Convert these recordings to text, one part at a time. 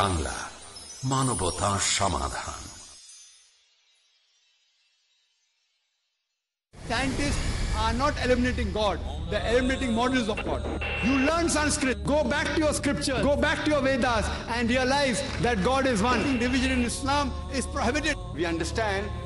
বাংলা মানবতা সমাধান Scientists are not eliminating God, are eliminating models of God. You learn Sanskrit, go back to your scripture, go back to your Vedas, and realize that God is one. Division in Islam is prohibited. We understand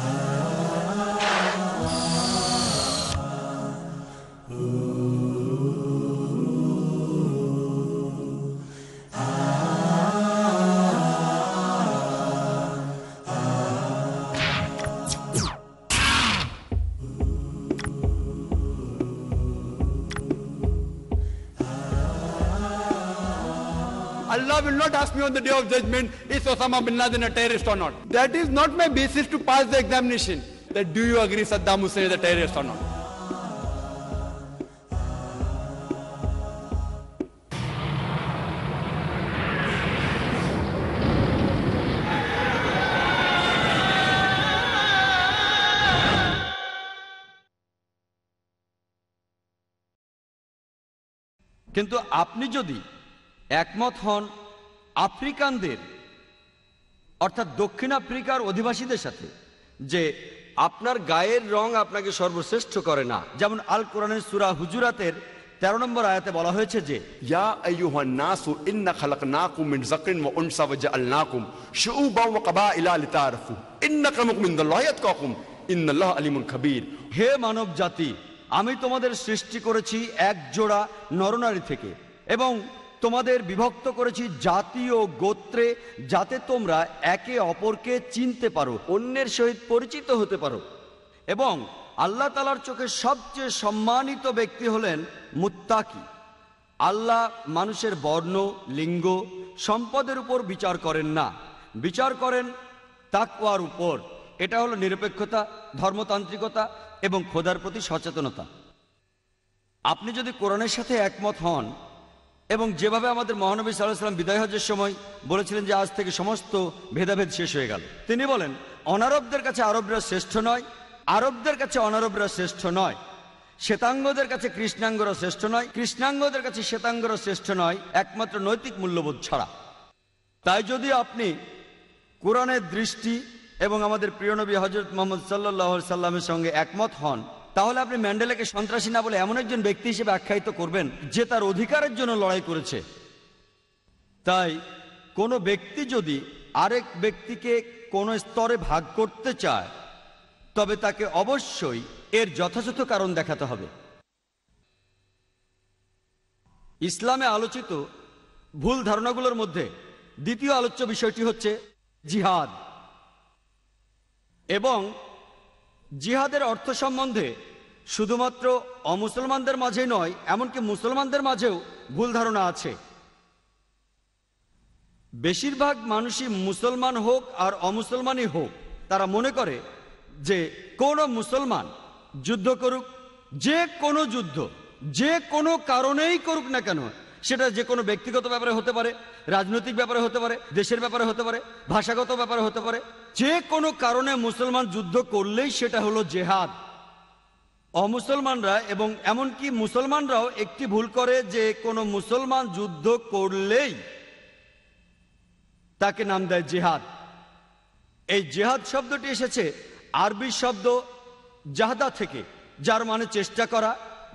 Ah. Allah will not ask me on the day of judgment, is Osama bin Laden a terrorist or not? That is not my basis to pass the examination. That do you agree Saddam Hussein is a terrorist or not? किंतु आपनी जो दी একমত হন আফ্রিকানদের অর্থাৎ দক্ষিণ আফ্রিকার অধিবাসীদের সাথে যে আপনার গায়ের রং আপনাকে সর্বশ্রেষ্ঠ করে না যেমন আল কোরআনের সুরা হুজুরাতের তেরো নম্বর আয়াতে বলা হয়েছে যে হে মানব জাতি আমি তোমাদের সৃষ্টি করেছি এক জোড়া নরনারী থেকে এবং তোমাদের বিভক্ত করেছি জাতি ও গোত্রে যাতে তোমরা একে অপরকে চিনতে পারো অন্যের সহিত পরিচিত হতে পারো এবং আল্লাহ তালার চোখে সবচেয়ে সম্মানিত ব্যক্তি হলেন মুত্তাকি আল্লাহ মানুষের বর্ণ লিঙ্গ সম্পদের উপর বিচার করেন না বিচার করেন তাকওয়ার উপর এটা হলো নিরপেক্ষতা ধর্মতান্ত্রিকতা এবং খোদার প্রতি সচেতনতা আপনি যদি কোরআনের সাথে একমত হন এবং যেভাবে আমাদের মহানবী সাল্লাম বিদায় হজের সময় বলেছিলেন যে আজ থেকে সমস্ত ভেদাভেদ শেষ হয়ে গেল তিনি বলেন অনারবদের কাছে আরবরা শ্রেষ্ঠ নয় আরবদের কাছে অনারবরা শ্রেষ্ঠ নয় শ্বেতাঙ্গদের কাছে কৃষ্ণাঙ্গরা শ্রেষ্ঠ নয় কৃষ্ণাঙ্গদের কাছে শ্বেতাঙ্গরা শ্রেষ্ঠ নয় একমাত্র নৈতিক মূল্যবোধ ছাড়া তাই যদি আপনি কোরআনের দৃষ্টি এবং আমাদের প্রিয়নবী হজরত মোহাম্মদ সাল্লাহ সাল্লামের সঙ্গে একমত হন তাহলে আপনি ম্যান্ডেলাকে সন্ত্রাসী না বলে এমন একজন ব্যক্তি হিসেবে আখ্যায়িত করবেন যে তার অধিকারের জন্য লড়াই করেছে তাই কোনো ব্যক্তি যদি আরেক ব্যক্তিকে কোনো স্তরে ভাগ করতে চায় তবে তাকে অবশ্যই এর যথাযথ কারণ দেখাতে হবে ইসলামে আলোচিত ভুল ধারণাগুলোর মধ্যে দ্বিতীয় আলোচ্য বিষয়টি হচ্ছে জিহাদ এবং জিহাদের অর্থ সম্বন্ধে শুধুমাত্র অমুসলমানদের মাঝে নয় এমনকি মুসলমানদের মাঝেও ভুল ধারণা আছে বেশিরভাগ মানুষই মুসলমান হোক আর অমুসলমানই হোক তারা মনে করে যে কোনো মুসলমান যুদ্ধ করুক যে কোনো যুদ্ধ যে কোনো কারণেই করুক না কেন সেটা যে কোনো ব্যক্তিগত ব্যাপারে হতে পারে রাজনৈতিক ব্যাপারে হতে পারে দেশের ব্যাপারে হতে পারে ভাষাগত ব্যাপারে হতে পারে যে কোনো কারণে মুসলমান যুদ্ধ করলেই সেটা হলো জেহাদ অমুসলমানরা এবং এমনকি মুসলমানরাও একটি ভুল করে যে কোনো মুসলমান যুদ্ধ করলেই তাকে নাম দেয় জেহাদ এই জেহাদ শব্দটি এসেছে আরবি শব্দ জাহাদা থেকে যার মানে চেষ্টা করা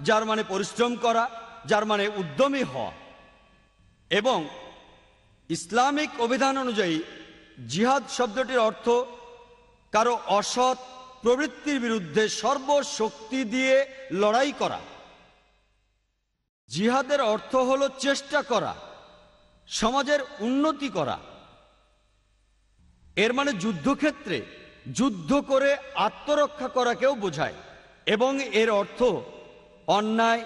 যার মানে পরিশ্রম করা যার মানে উদ্যমী হওয়া এবং ইসলামিক অভিধান অনুযায়ী জিহাদ শব্দটির অর্থ কারো অসৎ প্রবৃত্তির বিরুদ্ধে সর্বশক্তি দিয়ে লড়াই করা জিহাদের অর্থ হল চেষ্টা করা সমাজের উন্নতি করা এর মানে যুদ্ধক্ষেত্রে যুদ্ধ করে আত্মরক্ষা করাকেও বোঝায় এবং এর অর্থ অন্যায়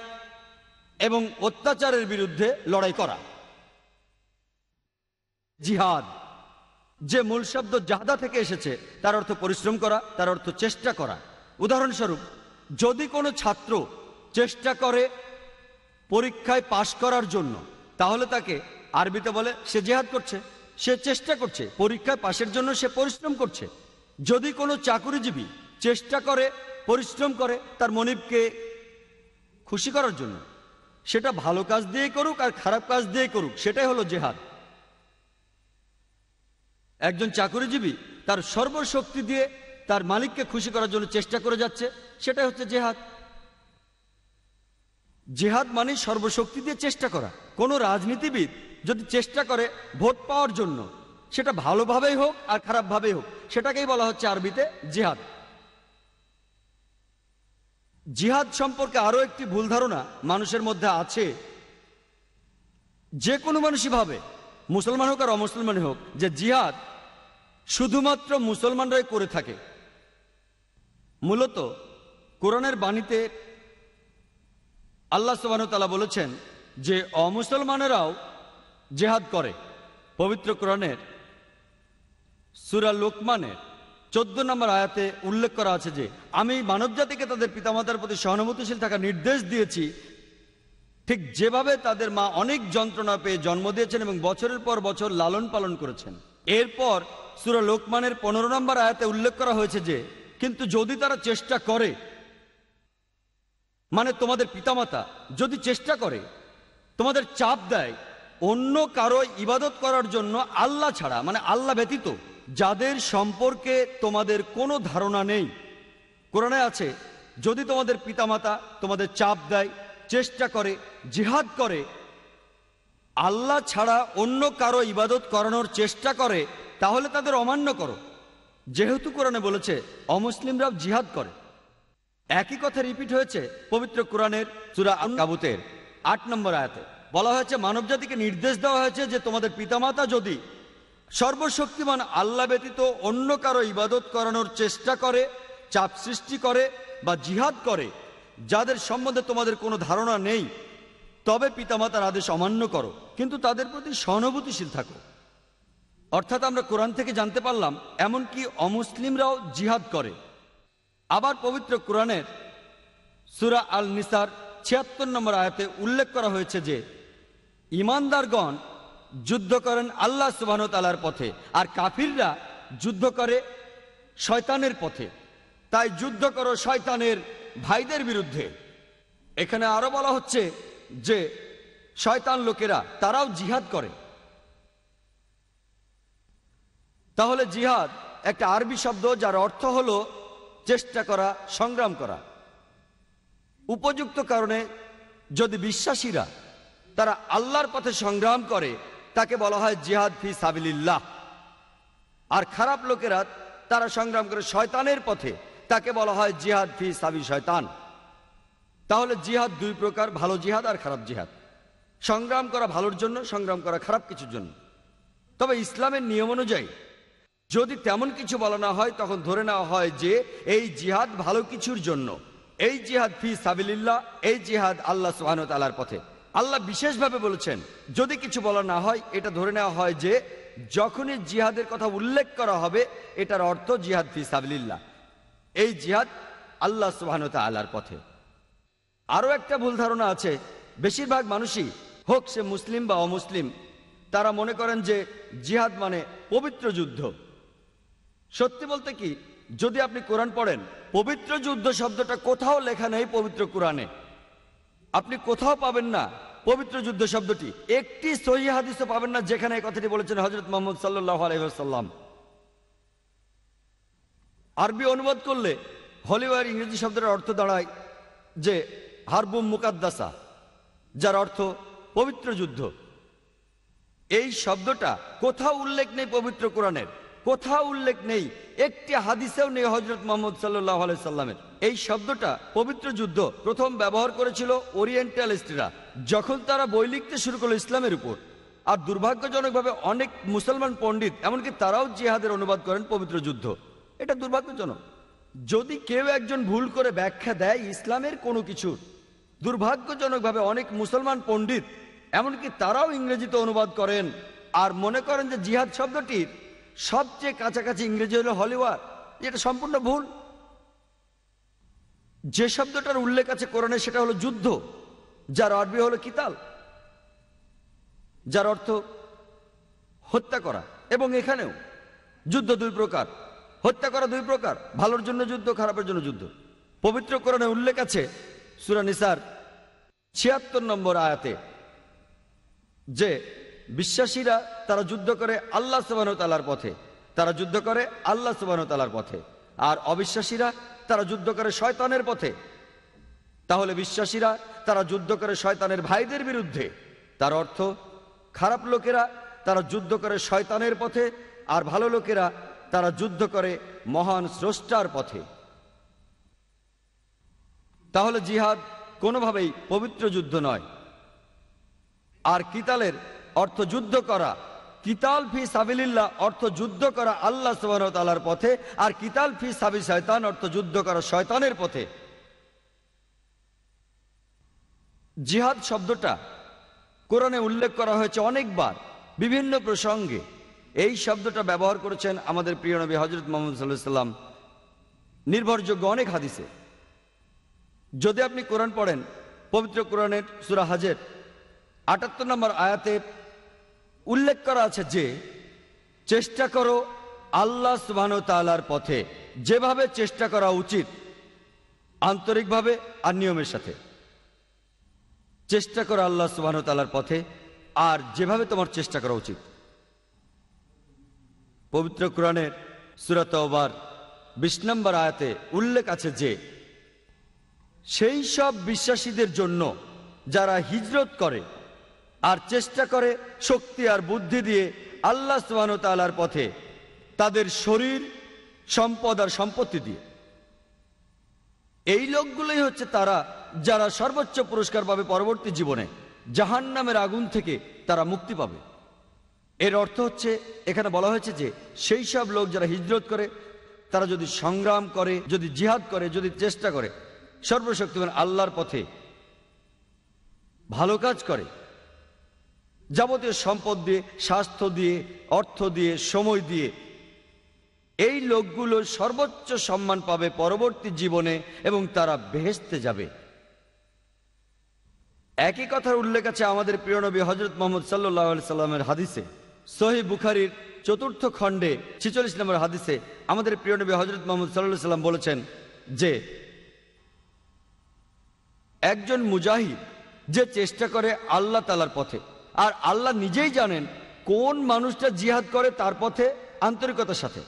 এবং অত্যাচারের বিরুদ্ধে লড়াই করা জিহাদ যে মূল শব্দ জাহাদা থেকে এসেছে তার অর্থ পরিশ্রম করা তার অর্থ চেষ্টা করা উদাহরণস্বরূপ যদি কোনো ছাত্র চেষ্টা করে পরীক্ষায় পাশ করার জন্য তাহলে তাকে আরবিতে বলে সে জেহাদ করছে সে চেষ্টা করছে পরীক্ষায় পাশের জন্য সে পরিশ্রম করছে যদি কোনো চাকুরিজীবী চেষ্টা করে পরিশ্রম করে তার মনিবকে খুশি করার জন্য সেটা ভালো কাজ দিয়ে করুক আর খারাপ কাজ দিয়ে করুক সেটাই হলো জেহাদ একজন চাকরিজীবী তার সর্বশক্তি দিয়ে তার মালিককে খুশি করার জন্য চেষ্টা করে যাচ্ছে সেটাই হচ্ছে জেহাদ জেহাদ মানে সর্বশক্তি দিয়ে চেষ্টা করা কোনো রাজনীতিবিদ যদি চেষ্টা করে ভোট পাওয়ার জন্য সেটা ভালোভাবেই হোক আর খারাপভাবেই হোক সেটাকেই বলা হচ্ছে আরবিতে জিহাদ জিহাদ সম্পর্কে আরও একটি ভুল ধারণা মানুষের মধ্যে আছে যে কোনো মানুষই ভাবে মুসলমান হোক আর অমুসলমান হোক যে জিহাদ শুধুমাত্র মুসলমানরাই করে থাকে মূলত কোরআনের বাণীতে আল্লাহ তালা বলেছেন যে অমুসলমানেরাও জেহাদ করে পবিত্র কোরআনের সুরা লোকমানের চোদ্দ নম্বর আয়াতে উল্লেখ করা আছে যে আমি মানবজাতিকে তাদের পিতামাতার প্রতি সহানুভূতিশীল থাকা নির্দেশ দিয়েছি ঠিক যেভাবে তাদের মা অনেক যন্ত্রণা পেয়ে জন্ম দিয়েছেন এবং বছরের পর বছর লালন পালন করেছেন এরপর সুরা লোকমানের পনেরো নম্বর আয়াতে উল্লেখ করা হয়েছে যে কিন্তু যদি তারা চেষ্টা করে মানে তোমাদের পিতামাতা যদি চেষ্টা করে তোমাদের চাপ দেয় অন্য কারো ইবাদত করার জন্য আল্লাহ ছাড়া মানে আল্লাহ ব্যতীত যাদের সম্পর্কে তোমাদের কোনো ধারণা নেই কোরআনে আছে যদি তোমাদের পিতামাতা তোমাদের চাপ দেয় চেষ্টা করে জিহাদ করে আল্লাহ ছাড়া অন্য কারো ইবাদত করানোর চেষ্টা করে তাহলে তাদের অমান্য করো যেহেতু কোরআনে বলেছে অমুসলিমরাও জিহাদ করে একই কথা রিপিট হয়েছে পবিত্র কোরআনের চূড়া কাবুতের আট নম্বর আয়াতে বলা হয়েছে মানবজাতিকে নির্দেশ দেওয়া হয়েছে যে তোমাদের পিতামাতা যদি সর্বশক্তিমান আল্লাহ ব্যতীত অন্য কারো ইবাদত করানোর চেষ্টা করে চাপ সৃষ্টি করে বা জিহাদ করে যাদের সম্বন্ধে তোমাদের কোনো ধারণা নেই তবে পিতামাতার আদেশ অমান্য করো কিন্তু তাদের প্রতি সহানুভূতিশীল থাকো অর্থাৎ আমরা কোরআন থেকে জানতে পারলাম এমনকি অমুসলিমরাও জিহাদ করে আবার পবিত্র কোরআনের সুরা আল নিসার ছিয়াত্তর নম্বর আয়াতে উল্লেখ করা হয়েছে যে ইমানদারগণ যুদ্ধ করেন আল্লাহ সুবাহতালার পথে আর কাফিররা যুদ্ধ করে শয়তানের পথে তাই যুদ্ধ করো শয়তানের ভাইদের বিরুদ্ধে এখানে আরো বলা হচ্ছে যে শয়তান লোকেরা তারাও জিহাদ করে তাহলে জিহাদ একটা আরবি শব্দ যার অর্থ হলো চেষ্টা করা সংগ্রাম করা উপযুক্ত কারণে যদি বিশ্বাসীরা তারা আল্লাহর পথে সংগ্রাম করে তাকে বলা হয় জিহাদ ফি সাবিল্লাহ আর খারাপ লোকেরা তারা সংগ্রাম করে শয়তানের পথে তাকে বলা হয় জিহাদ ফি সাবি শয়তান তাহলে জিহাদ দুই প্রকার ভালো জিহাদ আর খারাপ জিহাদ সংগ্রাম করা ভালোর জন্য সংগ্রাম করা খারাপ কিছুর জন্য তবে ইসলামের নিয়ম অনুযায়ী যদি তেমন কিছু বলা না হয় তখন ধরে নেওয়া হয় যে এই জিহাদ ভালো কিছুর জন্য এই জিহাদ ফি সাবিল্লা এই জিহাদ আল্লাহ সুহানতালার পথে আল্লাহ বিশেষভাবে বলেছেন যদি কিছু বলা না হয় এটা ধরে নেওয়া হয় যে যখনই জিহাদের কথা উল্লেখ করা হবে এটার অর্থ জিহাদ ফি সাবিল্লা এই জিহাদ আল্লাহ সুবাহানত আল্লাহর পথে আরও একটা ভুল ধারণা আছে বেশিরভাগ মানুষই হোক সে মুসলিম বা অমুসলিম তারা মনে করেন যে জিহাদ মানে পবিত্র যুদ্ধ সত্যি বলতে কি যদি আপনি কোরআন পড়েন পবিত্র যুদ্ধ শব্দটা কোথাও লেখা নেই পবিত্র কোরআনে আপনি কোথাও পাবেন না পবিত্র যুদ্ধ শব্দটি একটি সহি হাদিসও পাবেন না যেখানে এই কথাটি বলেছেন হজরত মোহাম্মদ সাল্লাহ আলহ্লাম আরবি অনুবাদ করলে হলিওয়ার ইংরেজি শব্দের অর্থ দাঁড়ায় যে হারবুম মুকাদ্দাসা যার অর্থ পবিত্র যুদ্ধ এই শব্দটা কোথাও উল্লেখ নেই পবিত্র কোরআনের কোথাও উল্লেখ নেই একটি হাদিসেও নেই হজরত মোহাম্মদ সাল্লাহ সাল্লামের এই শব্দটা পবিত্র যুদ্ধ প্রথম ব্যবহার করেছিল ওরিয়েন্টালিস্টরা যখন তারা বই লিখতে শুরু করলো ইসলামের উপর আর দুর্ভাগ্যজনকভাবে অনেক মুসলমান পণ্ডিত এমনকি তারাও জিহাদের অনুবাদ করেন পবিত্র যুদ্ধ এটা দুর্ভাগ্যজনক যদি কেউ একজন ভুল করে ব্যাখ্যা দেয় ইসলামের কোনো কিছুর দুর্ভাগ্যজনকভাবে অনেক মুসলমান পণ্ডিত এমনকি তারাও ইংরেজিতে অনুবাদ করেন আর মনে করেন যে জিহাদ শব্দটির সবচেয়ে কাছাকাছি ইংরেজি হলো হলিওয়ার এটা সম্পূর্ণ ভুল যে শব্দটার উল্লেখ আছে কোরআনে সেটা হলো যুদ্ধ যার আরবি হলো কিতাল যার অর্থ হত্যা করা এবং এখানেও যুদ্ধ দুই প্রকার হত্যা করা দুই প্রকার ভালোর জন্য যুদ্ধ খারাপের জন্য যুদ্ধ পবিত্র করণে উল্লেখ আছে সুরানিসার ছিয়াত্তর নম্বর আয়াতে যে বিশ্বাসীরা তারা যুদ্ধ করে আল্লাহ তালার পথে তারা যুদ্ধ করে আল্লাহ তালার পথে আর অবিশ্বাসীরা তারা যুদ্ধ করে শয়তানের পথে তাহলে বিশ্বাসীরা তারা যুদ্ধ করে শয়তানের ভাইদের বিরুদ্ধে তার অর্থ খারাপ লোকেরা তারা যুদ্ধ করে শয়তানের পথে আর ভালো লোকেরা তারা যুদ্ধ করে মহান স্রষ্টার পথে তাহলে জিহাদ কোনোভাবেই পবিত্র যুদ্ধ নয় আর কিতালের অর্থ যুদ্ধ করা কিতাল ফি সাবিল্লা অর্থ যুদ্ধ করা আল্লাহ সুবাহতালার পথে আর কিতাল ফি সাবি শয়তান অর্থ যুদ্ধ করা শয়তানের পথে জিহাদ শব্দটা কোরআনে উল্লেখ করা হয়েছে অনেকবার বিভিন্ন প্রসঙ্গে এই শব্দটা ব্যবহার করেছেন আমাদের প্রিয় নবী হজরত মোহাম্মদ সাল্লাহ সাল্লাম নির্ভরযোগ্য অনেক হাদিসে যদি আপনি কোরআন পড়েন পবিত্র কোরআনের সুরা হাজের আটাত্তর নম্বর আয়াতে উল্লেখ করা আছে যে চেষ্টা করো আল্লাহ সুবাহ তালার পথে যেভাবে চেষ্টা করা উচিত আন্তরিকভাবে আর নিয়মের সাথে চেষ্টা করো আল্লাহ সুবাহ তালার পথে আর যেভাবে তোমার চেষ্টা করা উচিত পবিত্র কোরআনের সুরাত ওবার বিশ নম্বর আয়াতে উল্লেখ আছে যে সেই সব বিশ্বাসীদের জন্য যারা হিজরত করে আর চেষ্টা করে শক্তি আর বুদ্ধি দিয়ে আল্লাহ সুবাহতালার পথে তাদের শরীর সম্পদ আর সম্পত্তি দিয়ে এই লোকগুলোই হচ্ছে তারা যারা সর্বোচ্চ পুরস্কার পাবে পরবর্তী জীবনে জাহান নামের আগুন থেকে তারা মুক্তি পাবে এর অর্থ হচ্ছে এখানে বলা হয়েছে যে সেই সব লোক যারা হিজরত করে তারা যদি সংগ্রাম করে যদি জিহাদ করে যদি চেষ্টা করে সর্বশক্তিমান আল্লাহর পথে ভালো কাজ করে যাবতীয় সম্পদ দিয়ে স্বাস্থ্য দিয়ে অর্থ দিয়ে সময় দিয়ে এই লোকগুলো সর্বোচ্চ সম্মান পাবে পরবর্তী জীবনে এবং তারা বেহেস্তে যাবে একই কথার উল্লেখ আছে আমাদের প্রিয় নবী হজরত মোহাম্মদ সাল্লাহ সাল্লামের হাদিসে সহি বুখারির চতুর্থ খণ্ডে ছিচল্লিশ নম্বর হাদিসে আমাদের প্রিয় নবী হজরত মোহাম্মদ সাল্লা সাল্লাম বলেছেন যে একজন মুজাহিদ যে চেষ্টা করে আল্লাহ তালার পথে আর আল্লাহ নিজেই জানেন কোন মানুষটা জিহাদ করে তার পথে আন্তরিকতার সাথে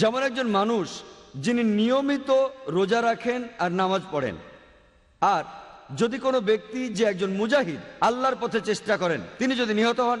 যেমন একজন মানুষ যিনি নিয়মিত রোজা রাখেন আর নামাজ পড়েন আর যদি কোনো ব্যক্তি যে একজন মুজাহিদ আল্লাহর পথে চেষ্টা করেন তিনি যদি নিহত হন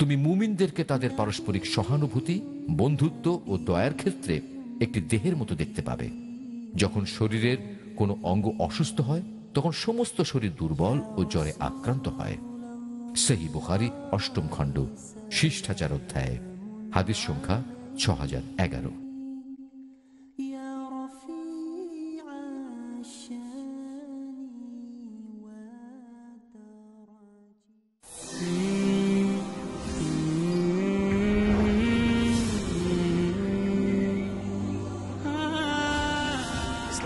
তুমি মুমিনদেরকে তাদের পারস্পরিক সহানুভূতি বন্ধুত্ব ও দয়ার ক্ষেত্রে একটি দেহের মতো দেখতে পাবে যখন শরীরের কোনো অঙ্গ অসুস্থ হয় তখন সমস্ত শরীর দুর্বল ও জ্বরে আক্রান্ত হয় সেহি বুহারি অষ্টম খণ্ড শিষ্টাচার অধ্যায় হাদিস সংখ্যা ছ হাজার এগারো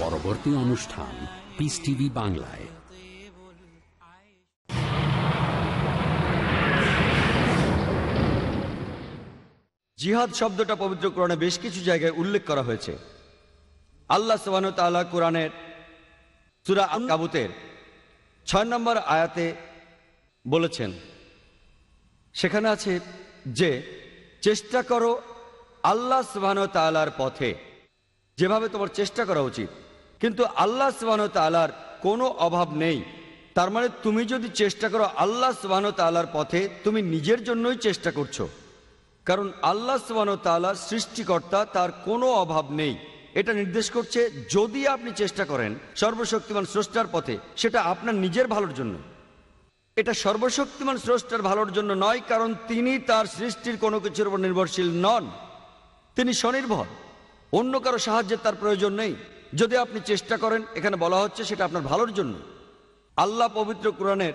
পরবর্তী অনুষ্ঠান পিস টিভি বাংলায় জিহাদ শব্দটা পবিত্র কোরআনে বেশ কিছু জায়গায় উল্লেখ করা হয়েছে আল্লাহ সোহান তাল্লাহ কোরআনের সুরা কাবুতের ছয় নম্বর আয়াতে বলেছেন সেখানে আছে যে চেষ্টা করো আল্লাহ সোহান তালার পথে যেভাবে তোমার চেষ্টা করা উচিত কিন্তু আল্লাহ সুবাহ তালার কোনো অভাব নেই তার মানে তুমি যদি চেষ্টা করো আল্লাহ সুবাহ তালার পথে তুমি নিজের জন্যই চেষ্টা করছো কারণ আল্লাহ সুবাহ তালা সৃষ্টিকর্তা তার কোনো অভাব নেই এটা নির্দেশ করছে যদি আপনি চেষ্টা করেন সর্বশক্তিমান স্রষ্টার পথে সেটা আপনার নিজের ভালোর জন্য এটা সর্বশক্তিমান স্রষ্টার ভালোর জন্য নয় কারণ তিনি তার সৃষ্টির কোনো কিছুর উপর নির্ভরশীল নন তিনি স্বনির্ভর অন্য কারো সাহায্যের তার প্রয়োজন নেই যদি আপনি চেষ্টা করেন এখানে বলা হচ্ছে সেটা আপনার ভালোর জন্য আল্লাহ পবিত্র কোরআনের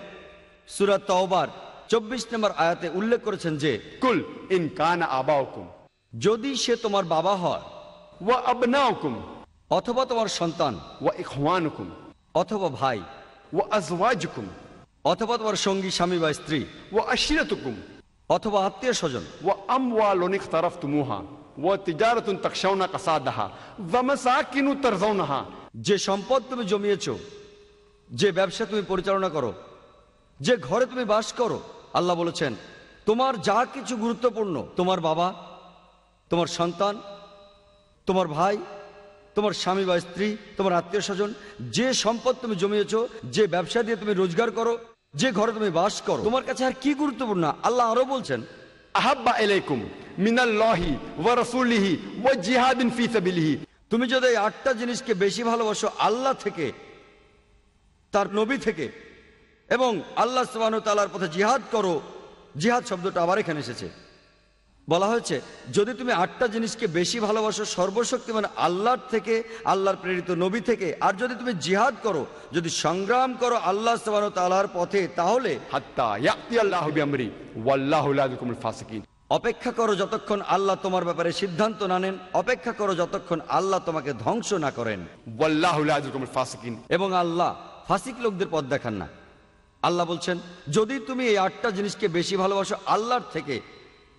সুরাত তওবার চব্বিশ নম্বর আয়াতে উল্লেখ করেছেন যে কুল ইন কান আবাউকুম যদি সে তোমার বাবা হয় আবনাউকুম অথবা তোমার সন্তান ওয়া অথবা ভাই ওয়া অথবা তোমার সঙ্গী স্বামী বা স্ত্রী ওয়া আশিরাতুকুম অথবা আত্মীয় স্বজন ওয়া আমওয়ালুন ইখতারাফতুমুহা যে সম্পদ তুমি জমিয়েছো যে ব্যবসা তুমি পরিচালনা করো যে ঘরে তুমি বাস করো আল্লাহ বলেছেন তোমার যা কিছু গুরুত্বপূর্ণ তোমার বাবা তোমার সন্তান তোমার ভাই তোমার স্বামী বা স্ত্রী তোমার আত্মীয় স্বজন যে সম্পদ তুমি জমিয়েছ যে ব্যবসা দিয়ে তুমি রোজগার করো যে ঘরে তুমি বাস করো তোমার কাছে আর কি গুরুত্বপূর্ণ আল্লাহ আরো বলছেন আহাব্বা এলাইকুম মিনাল্লাহি ওয়া রাসূলিহি ওয়া জিহাদিন ফি সাবিলিহি তুমি যদি এই আটটা জিনিসকে বেশি ভালোবাসো আল্লাহ থেকে তার নবী থেকে এবং আল্লাহ সুবহানাহু তাআলার পথে জিহাদ করো জিহাদ শব্দটা আবার এখানে এসেছে বলা হয়েছে যদি তুমি আটটা জিনিসকে বেশি ভালোবাসো সর্বশক্তি মানে আল্লাহর থেকে আল্লাহর প্রেরিত নবী থেকে আর যদি তুমি জিহাদ করো যদি সংগ্রাম করো আল্লাহ সবান পথে তাহলে অপেক্ষা করো যতক্ষণ আল্লাহ তোমার ব্যাপারে সিদ্ধান্ত না নেন অপেক্ষা করো যতক্ষণ আল্লাহ তোমাকে ধ্বংস না করেন এবং আল্লাহ ফাসিক লোকদের পথ দেখান না আল্লাহ বলছেন যদি তুমি এই আটটা জিনিসকে বেশি ভালোবাসো আল্লাহর থেকে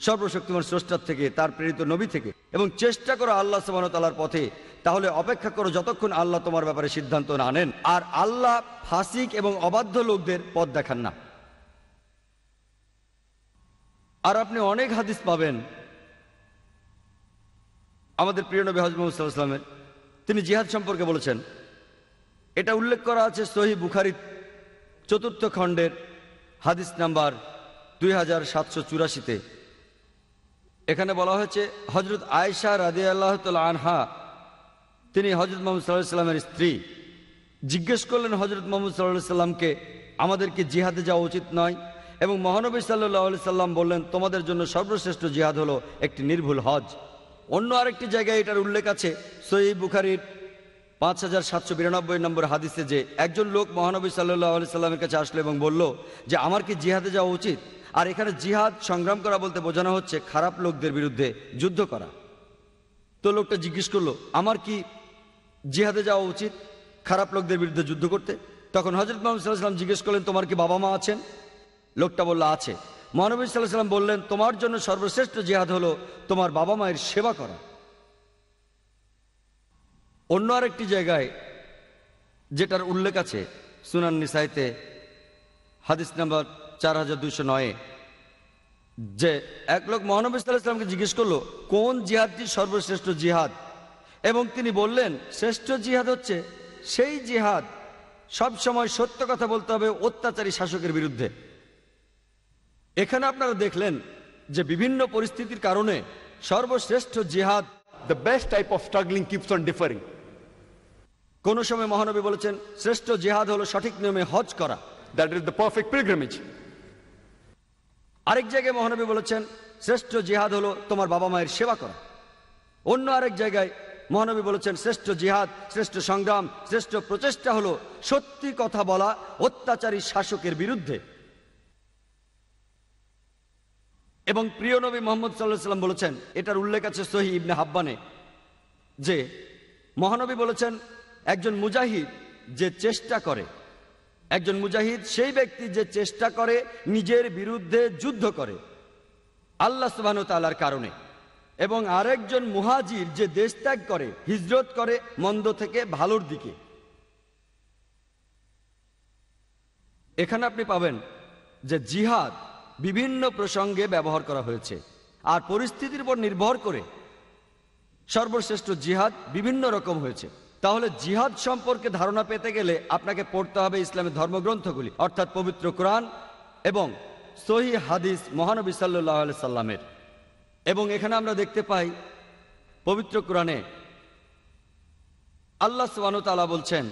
সর্বশক্তিমান স্রষ্টার থেকে তার প্রেরিত নবী থেকে এবং চেষ্টা করো আল্লাহ সুবাহতালার পথে তাহলে অপেক্ষা করো যতক্ষণ আল্লাহ তোমার ব্যাপারে সিদ্ধান্ত না নেন আর আল্লাহ ফাসিক এবং অবাধ্য লোকদের পথ দেখান না আর আপনি অনেক হাদিস পাবেন আমাদের প্রিয় নবী হজ তিনি জিহাদ সম্পর্কে বলেছেন এটা উল্লেখ করা আছে সহি বুখারি চতুর্থ খণ্ডের হাদিস নাম্বার দুই হাজার সাতশো চুরাশিতে এখানে বলা হয়েছে হজরত আয়সা রাজি আল্লাহ আনহা তিনি হজরত মোহাম্মদ সাল্লাহ সাল্লামের স্ত্রী জিজ্ঞেস করলেন হজরত মোহাম্মদ সাল্লাহ সাল্লামকে আমাদেরকে জিহাদে যাওয়া উচিত নয় এবং মহানবী সাল্লাহ সাল্লাম বললেন তোমাদের জন্য সর্বশ্রেষ্ঠ জিহাদ হলো একটি নির্ভুল হজ অন্য আরেকটি জায়গায় এটার উল্লেখ আছে সই বুখারির পাঁচ হাজার সাতশো বিরানব্বই নম্বর হাদিসে যে একজন লোক মহানবী সাল্লাহ আলি সাল্লামের কাছে আসলো এবং বলল যে আমার কি জিহাদে যাওয়া উচিত আর এখানে জিহাদ সংগ্রাম করা বলতে বোঝানো হচ্ছে খারাপ লোকদের বিরুদ্ধে যুদ্ধ করা তো লোকটা জিজ্ঞেস করলো আমার কি জিহাদে যাওয়া উচিত খারাপ লোকদের বিরুদ্ধে যুদ্ধ করতে তখন হজরত মোহাম্মদ সাল্লাহ জিজ্ঞেস করলেন তোমার কি বাবা মা আছেন লোকটা বলল আছে মহানবী সাল্লাহ সাল্লাম বললেন তোমার জন্য সর্বশ্রেষ্ঠ জিহাদ হলো তোমার বাবা মায়ের সেবা করা অন্য আরেকটি জায়গায় যেটার উল্লেখ আছে সুনান নিসাইতে হাদিস নাম্বার চার হাজার দুইশো নয়ে যে এক লোক মহানবী সাল্লাহামকে জিজ্ঞেস করলো কোন জিহাদটি সর্বশ্রেষ্ঠ জিহাদ এবং তিনি বললেন শ্রেষ্ঠ জিহাদ হচ্ছে সেই জিহাদ সব সময় সত্য কথা বলতে হবে অত্যাচারী শাসকের বিরুদ্ধে এখানে আপনারা দেখলেন যে বিভিন্ন পরিস্থিতির কারণে সর্বশ্রেষ্ঠ জিহাদ the best type of struggling keeps on differing কোন সময় মহানবী বলেছেন শ্রেষ্ঠ জিহাদ হলো সঠিক নিয়মে হজ করা that is the perfect pilgrimage আরেক জায়গায় মহানবী বলেছেন শ্রেষ্ঠ জিহাদ হলো তোমার বাবা মায়ের সেবা করা অন্য আরেক জায়গায় মহানবী বলেছেন শ্রেষ্ঠ জিহাদ শ্রেষ্ঠ সংগ্রাম শ্রেষ্ঠ প্রচেষ্টা হলো সত্যি কথা বলা অত্যাচারী শাসকের বিরুদ্ধে এবং প্রিয় নবী মোহাম্মদ সাল্লাহ সাল্লাম বলেছেন এটার উল্লেখ আছে সহি ইবনে হাব্বানে যে মহানবী বলেছেন একজন মুজাহিদ যে চেষ্টা করে একজন মুজাহিদ সেই ব্যক্তি যে চেষ্টা করে নিজের বিরুদ্ধে যুদ্ধ করে আল্লাহ সুবাহন তালার কারণে এবং আরেকজন মুহাজির যে দেশ ত্যাগ করে হিজরত করে মন্দ থেকে ভালোর দিকে এখানে আপনি পাবেন যে জিহাদ বিভিন্ন প্রসঙ্গে ব্যবহার করা হয়েছে আর পরিস্থিতির উপর নির্ভর করে সর্বশ্রেষ্ঠ জিহাদ বিভিন্ন রকম হয়েছে তাহলে জিহাদ সম্পর্কে ধারণা পেতে গেলে আপনাকে পড়তে হবে ইসলামের ধর্মগ্রন্থগুলি অর্থাৎ পবিত্র কোরআন এবং সহি হাদিস মহানবী সাল্লাহ সাল্লামের এবং এখানে আমরা দেখতে পাই পবিত্র কোরআনে আল্লাহ তালা বলছেন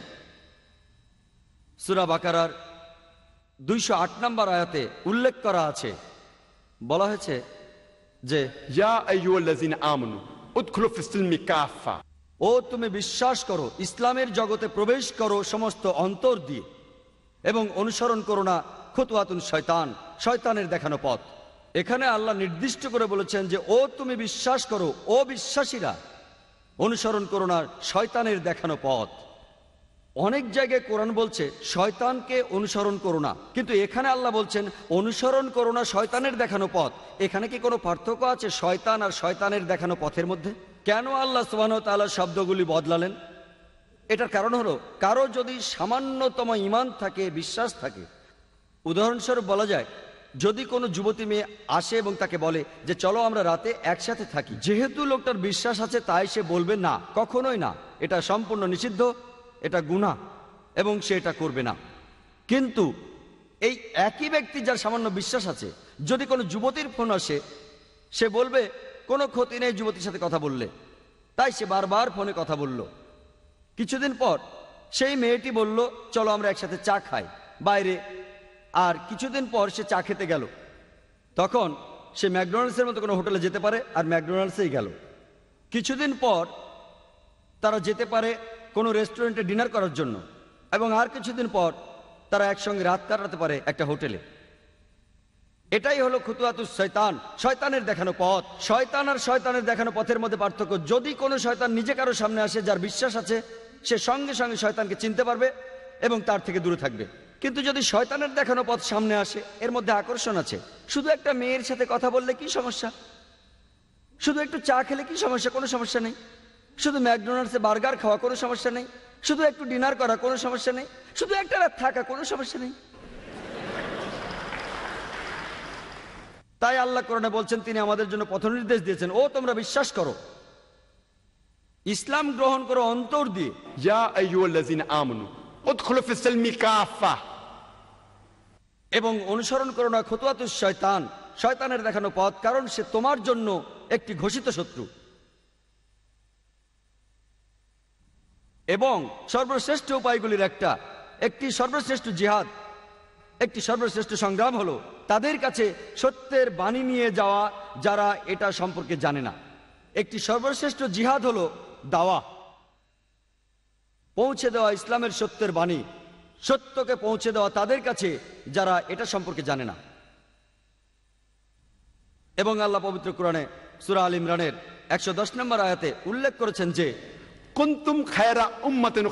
সুরা বাকারার দুইশো আট নম্বর আয়াতে উল্লেখ করা আছে বলা হয়েছে যে ইয়া আমনু আমানু উদখুলু ফিস কাফা ও তুমি বিশ্বাস করো ইসলামের জগতে প্রবেশ করো সমস্ত অন্তর দিয়ে এবং অনুসরণ করো না খতুয়াতুন শয়তান শয়তানের দেখানো পথ এখানে আল্লাহ নির্দিষ্ট করে বলেছেন যে ও তুমি বিশ্বাস করো ও বিশ্বাসীরা অনুসরণ করো না শয়তানের দেখানো পথ অনেক জায়গায় কোরআন বলছে শয়তানকে অনুসরণ করো না কিন্তু এখানে আল্লাহ বলছেন অনুসরণ করো না শয়তানের দেখানো পথ এখানে কি কোনো পার্থক্য আছে শয়তান আর শয়তানের দেখানো পথের মধ্যে কেন আল্লাহ সোহান তালা শব্দগুলি বদলালেন এটার কারণ হলো কারো যদি সামান্যতম ইমান থাকে বিশ্বাস থাকে উদাহরণস্বরূপ বলা যায় যদি কোনো যুবতী মেয়ে আসে এবং তাকে বলে যে চলো আমরা রাতে একসাথে থাকি যেহেতু লোকটার বিশ্বাস আছে তাই সে বলবে না কখনোই না এটা সম্পূর্ণ নিষিদ্ধ এটা গুণা এবং সে এটা করবে না কিন্তু এই একই ব্যক্তি যার সামান্য বিশ্বাস আছে যদি কোনো যুবতীর ফোন আসে সে বলবে কোনো ক্ষতি নেই যুবতীর সাথে কথা বললে তাই সে বারবার ফোনে কথা বলল কিছুদিন পর সেই মেয়েটি বলল চলো আমরা একসাথে চা খাই বাইরে আর কিছুদিন পর সে চা খেতে গেল তখন সে ম্যাকডোনাল্ডসের মতো কোনো হোটেলে যেতে পারে আর ম্যাকডোনাল্ডসেই গেল কিছুদিন পর তারা যেতে পারে কোনো রেস্টুরেন্টে ডিনার করার জন্য এবং আর কিছুদিন পর তারা একসঙ্গে রাত কাটাতে পারে একটা হোটেলে এটাই হলো খুতুয়াতুস শয়তান শয়তানের দেখানো পথ শয়তান আর শয়তানের দেখানো পথের মধ্যে পার্থক্য যদি কোনো শয়তান নিজে কারো সামনে আসে যার বিশ্বাস আছে সে সঙ্গে সঙ্গে শয়তানকে চিনতে পারবে এবং তার থেকে দূরে থাকবে কিন্তু যদি শয়তানের দেখানো পথ সামনে আসে এর মধ্যে আকর্ষণ আছে শুধু একটা মেয়ের সাথে কথা বললে কি সমস্যা শুধু একটু চা খেলে কি সমস্যা কোনো সমস্যা নেই শুধু ম্যাকডোনাল্ডসে বার্গার খাওয়া কোনো সমস্যা নেই শুধু একটু ডিনার করা কোনো সমস্যা নেই শুধু একটা রাত থাকা কোনো সমস্যা নেই তাই আল্লাহ করণে বলছেন তিনি আমাদের জন্য পথ নির্দেশ দিয়েছেন ও তোমরা বিশ্বাস করো ইসলাম গ্রহণ করো অন্তর দিয়ে এবং অনুসরণ করো না খতুয়াত শয়তান শয়তানের দেখানো পথ কারণ সে তোমার জন্য একটি ঘোষিত শত্রু এবং সর্বশ্রেষ্ঠ উপায়গুলির একটা একটি সর্বশ্রেষ্ঠ জিহাদ একটি সর্বশ্রেষ্ঠ সংগ্রাম হলো তাদের কাছে সত্যের বাণী নিয়ে যাওয়া যারা এটা সম্পর্কে জানে না একটি সর্বশ্রেষ্ঠ জিহাদ হলো দাওয়া পৌঁছে দেওয়া ইসলামের সত্যের বাণী সত্যকে পৌঁছে দেওয়া তাদের কাছে যারা এটা সম্পর্কে জানে না এবং আল্লাহ পবিত্র কোরআনে সুরা আল ইমরানের একশো দশ নম্বর আয়াতে উল্লেখ করেছেন যে কুন্তুম খায়রা উম্মাতেন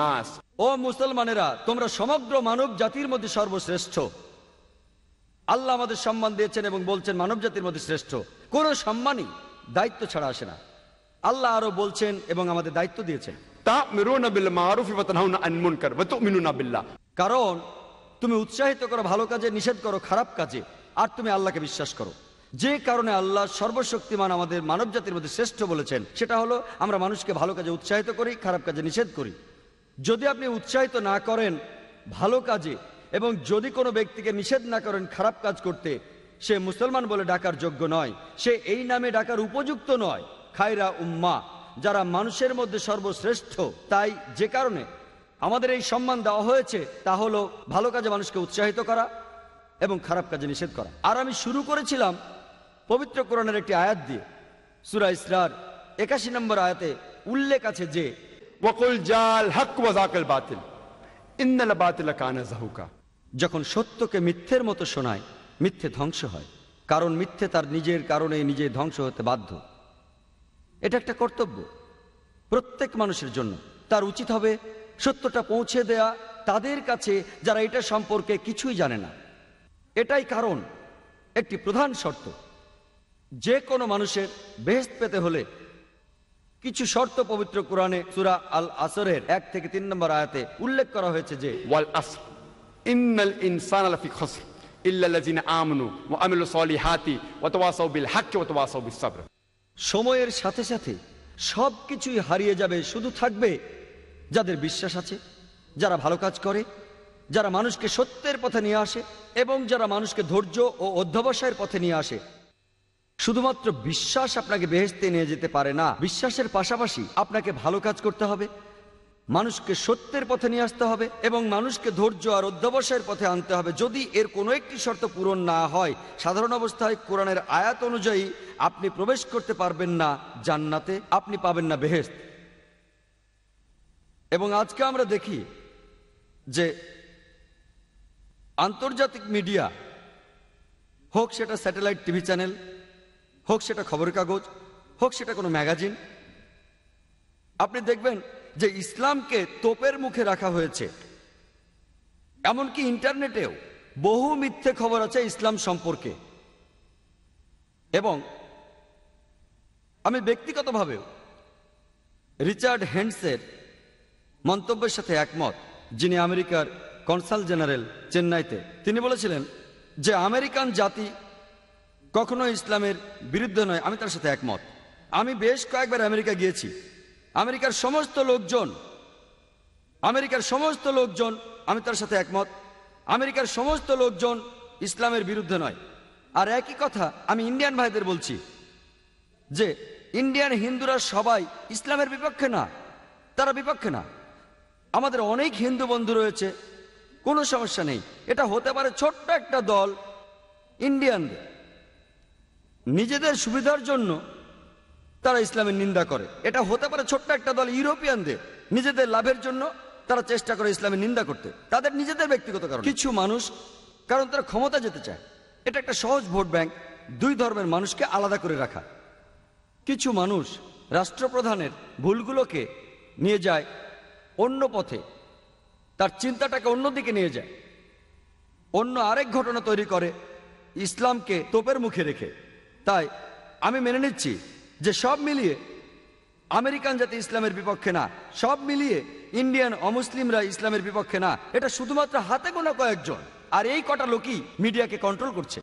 নাস ও মুসলমানেরা তোমরা সমগ্র মানব জাতির মধ্যে সর্বশ্রেষ্ঠ আল্লাহ আমাদের সম্মান দিয়েছেন এবং বলছেন মানব জাতির মধ্যে শ্রেষ্ঠ কোন সম্মানই দায়িত্ব ছাড়া আসে না আল্লাহ আরো বলছেন এবং আমাদের দায়িত্ব দিয়েছেন কারণ তুমি উৎসাহিত করো ভালো কাজে নিষেধ করো খারাপ কাজে আর তুমি আল্লাহকে বিশ্বাস করো যে কারণে আল্লাহ সর্বশক্তিমান আমাদের মানব জাতির মধ্যে শ্রেষ্ঠ বলেছেন সেটা হলো আমরা মানুষকে ভালো কাজে উৎসাহিত করি খারাপ কাজে নিষেধ করি যদি আপনি উৎসাহিত না করেন ভালো কাজে এবং যদি কোনো ব্যক্তিকে নিষেধ না করেন খারাপ কাজ করতে সে মুসলমান বলে ডাকার যোগ্য নয় সে এই নামে ডাকার উপযুক্ত নয় খায়রা উম্মা যারা মানুষের মধ্যে সর্বশ্রেষ্ঠ তাই যে কারণে আমাদের এই সম্মান দেওয়া হয়েছে তা হলো ভালো কাজে মানুষকে উৎসাহিত করা এবং খারাপ কাজে নিষেধ করা আর আমি শুরু করেছিলাম পবিত্র কোরআনের একটি আয়াত দিয়ে সুরা ইসরার একাশি নম্বর আয়াতে উল্লেখ আছে যে ওয়াকুল জাল হক বাতিল ইন্নাল বাতিল কানা জাহুকা যখন সত্যকে মিথ্যের মতো শোনায় মিথ্যে ধ্বংস হয় কারণ মিথ্যে তার নিজের কারণে নিজে ধ্বংস হতে বাধ্য এটা একটা কর্তব্য প্রত্যেক মানুষের জন্য তার উচিত হবে সত্যটা পৌঁছে দেয়া তাদের কাছে যারা এটা সম্পর্কে কিছুই জানে না এটাই কারণ একটি প্রধান শর্ত যে কোনো মানুষের বেহেস্ত পেতে হলে কিছু শর্ত পবিত্র কোরআনে সুরা আল আসরের এক থেকে তিন নম্বর আয়াতে উল্লেখ করা হয়েছে যে ওয়াল আসর ইন্নাল ইনসান আলাফি খসর ইল্লাল্লাজিন আমনু আমিল সলিহাতি ওতওয়াসাউ বিল হাক্কি ওতওয়াসাউ বিস সাবর সময়ের সাথে সাথে সব কিছুই হারিয়ে যাবে শুধু থাকবে যাদের বিশ্বাস আছে যারা ভালো কাজ করে যারা মানুষকে সত্যের পথে নিয়ে আসে এবং যারা মানুষকে ধৈর্য ও অধ্যবসায়ের পথে নিয়ে আসে শুধুমাত্র বিশ্বাস আপনাকে বেহেস্তে নিয়ে যেতে পারে না বিশ্বাসের পাশাপাশি আপনাকে ভালো কাজ করতে হবে মানুষকে সত্যের পথে নিয়ে আসতে হবে এবং মানুষকে ধৈর্য আর অধ্যবসায়ের পথে আনতে হবে যদি এর কোনো একটি শর্ত পূরণ না হয় সাধারণ অবস্থায় কোরআনের আয়াত অনুযায়ী আপনি প্রবেশ করতে পারবেন না জান্নাতে আপনি পাবেন না বেহেস্ত এবং আজকে আমরা দেখি যে আন্তর্জাতিক মিডিয়া হোক সেটা স্যাটেলাইট টিভি চ্যানেল হোক সেটা খবরের কাগজ হোক সেটা কোনো ম্যাগাজিন আপনি দেখবেন যে ইসলামকে তোপের মুখে রাখা হয়েছে এমনকি ইন্টারনেটেও বহু মিথ্যে খবর আছে ইসলাম সম্পর্কে এবং আমি ব্যক্তিগতভাবে রিচার্ড হ্যান্ডসের মন্তব্যের সাথে একমত যিনি আমেরিকার কনসাল জেনারেল চেন্নাইতে তিনি বলেছিলেন যে আমেরিকান জাতি কখনো ইসলামের বিরুদ্ধে নয় আমি তার সাথে একমত আমি বেশ কয়েকবার আমেরিকা গিয়েছি আমেরিকার সমস্ত লোকজন আমেরিকার সমস্ত লোকজন আমি তার সাথে একমত আমেরিকার সমস্ত লোকজন ইসলামের বিরুদ্ধে নয় আর একই কথা আমি ইন্ডিয়ান ভাইদের বলছি যে ইন্ডিয়ান হিন্দুরা সবাই ইসলামের বিপক্ষে না তারা বিপক্ষে না আমাদের অনেক হিন্দু বন্ধু রয়েছে কোনো সমস্যা নেই এটা হতে পারে ছোট্ট একটা দল ইন্ডিয়ানদের নিজেদের সুবিধার জন্য তারা ইসলামের নিন্দা করে এটা হতে পারে ছোট্ট একটা দল ইউরোপিয়ানদের নিজেদের লাভের জন্য তারা চেষ্টা করে ইসলামের নিন্দা করতে তাদের নিজেদের ব্যক্তিগত কারণ কিছু মানুষ কারণ তারা ক্ষমতা যেতে চায় এটা একটা সহজ ভোট ব্যাংক দুই ধর্মের মানুষকে আলাদা করে রাখা কিছু মানুষ রাষ্ট্রপ্রধানের ভুলগুলোকে নিয়ে যায় অন্য পথে তার চিন্তাটাকে অন্যদিকে নিয়ে যায় অন্য আরেক ঘটনা তৈরি করে ইসলামকে তোপের মুখে রেখে তাই আমি মেনে নিচ্ছি যে সব মিলিয়ে আমেরিকান জাতি ইসলামের বিপক্ষে না সব মিলিয়ে ইন্ডিয়ান অমুসলিমরা ইসলামের বিপক্ষে না এটা শুধুমাত্র হাতে গোনা কয়েকজন আর এই কটা লোকই মিডিয়াকে কন্ট্রোল করছে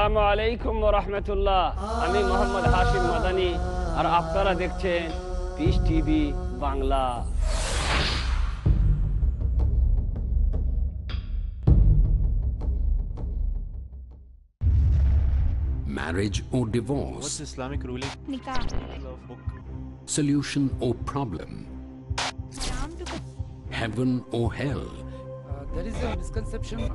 আসসালামু আলাইকুম রহমতুল্লাহ আমি মোহাম্মদ হাশিম মাদানি আর আপনারা দেখছেন peace TV Bangla Marriage or divorce? What's Islamic ruling? Nikah. Solution or problem? Heaven or hell? Uh, there is a misconception.